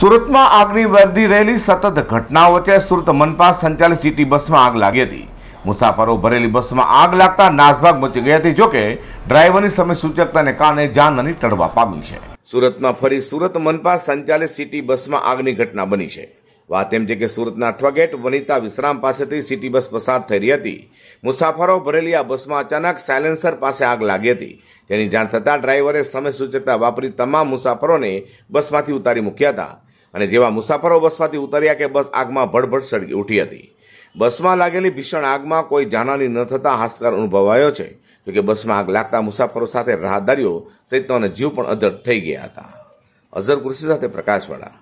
સુરતમાં આગની વર્ધી રહેલી સતત ઘટનાઓ વચ્ચે સુરત મનપા સંચાલિત સિટી બસમાં આગ લાગી હતી મુસાફરો ભરેલી બસમાં આગ લાગતા નાસભાગ મચી ગઈ હતી જોકે ડ્રાઈવરની સમય સૂચકતાને કારણે જાનહાની ટળવા પામી છે સુરતમાં ફરી સુરત મનપા સંચાલિત સિટી બસમાં આગની ઘટના બની છે વાત એમ છે કે સુરતના અઠવાગેટ વનિતા વિશ્રામ પાસેથી સિટી બસ પસાર થઈ રહી હતી મુસાફરો ભરેલી આ બસમાં અચાનક સાયલેન્સર પાસે આગ લાગી હતી તેની જાણ થતાં ડ્રાઈવરે સમય સૂચકતા વાપરી તમામ મુસાફરોને બસમાંથી ઉતારી મૂક્યા હતા અને જેવા મુસાફરો બસમાંથી ઉતર્યા કે બસ આગમાં ભડભડ સળગી ઉઠી હતી બસમાં લાગેલી ભીષણ આગમાં કોઈ જાનહાની ન થતાં હાસ્કાર અનુભવાયો છે જો કે બસમાં આગ લાગતા મુસાફરો સાથે રાહદારીઓ સહિતનો જીવ પણ અધર થઈ ગયા હતા અઝર કૃષિ સાથે પ્રકાશવાળા